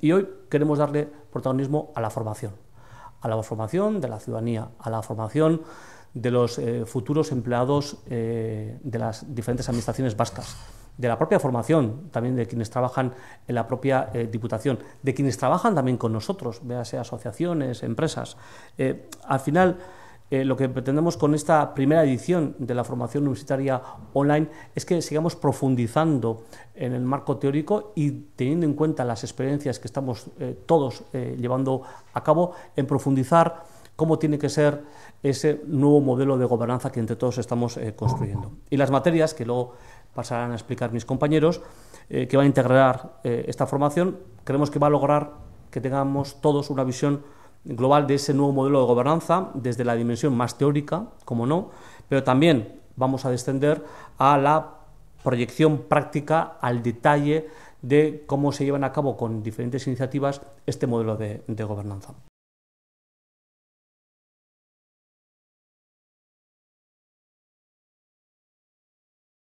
Y hoy queremos darle protagonismo a la formación, a la formación de la ciudadanía, a la formación de los eh, futuros empleados eh, de las diferentes administraciones vascas, de la propia formación, también de quienes trabajan en la propia eh, Diputación, de quienes trabajan también con nosotros, sea asociaciones, empresas. al final, eh, lo que pretendemos con esta primera edición de la formación universitaria online es que sigamos profundizando en el marco teórico y teniendo en cuenta las experiencias que estamos eh, todos eh, llevando a cabo, en profundizar cómo tiene que ser ese nuevo modelo de gobernanza que entre todos estamos construyendo. Y las materias que luego pasarán a explicar mis compañeros, que va a integrar esta formación, creemos que va a lograr que tengamos todos una visión global de ese nuevo modelo de gobernanza desde la dimensión más teórica, como no, pero también vamos a descender a la proyección práctica, al detalle de cómo se llevan a cabo con diferentes iniciativas este modelo de, gobernanza.